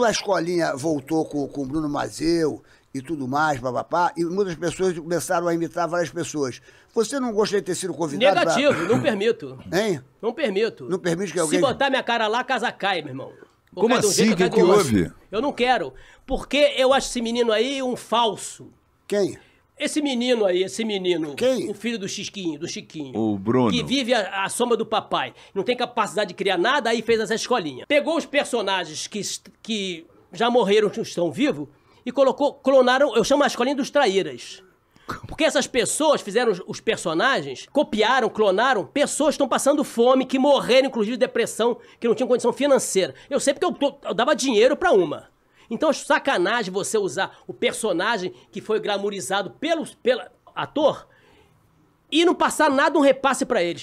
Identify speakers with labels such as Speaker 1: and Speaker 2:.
Speaker 1: quando a escolinha voltou com, com o Bruno Mazeu e tudo mais, papapá, e muitas pessoas começaram a imitar várias pessoas. Você não gostaria de ter sido convidado? Negativo, pra... não permito. Hein?
Speaker 2: Não permito. Não
Speaker 1: permite que alguém. Se botar
Speaker 2: minha cara lá, a casa cai, meu irmão. Vou Como assim? jeito que, que houve? Eu não quero. Porque eu acho esse menino aí um falso. Quem? Esse menino aí, esse menino. Quem? O filho do Chiquinho, do Chiquinho. O Bruno. Que vive a, a soma do papai. Não tem capacidade de criar nada, aí fez essa escolinha. Pegou os personagens que, que já morreram, que estão vivos, e colocou, clonaram, eu chamo a escolinha dos traíras. Porque essas pessoas fizeram os, personagens, copiaram, clonaram pessoas que estão passando fome, que morreram, inclusive depressão, que não tinham condição financeira. Eu sei porque eu, eu dava dinheiro para uma. Então é sacanagem você usar o personagem que foi glamourizado pelo, pelo ator e não passar nada um repasse para eles.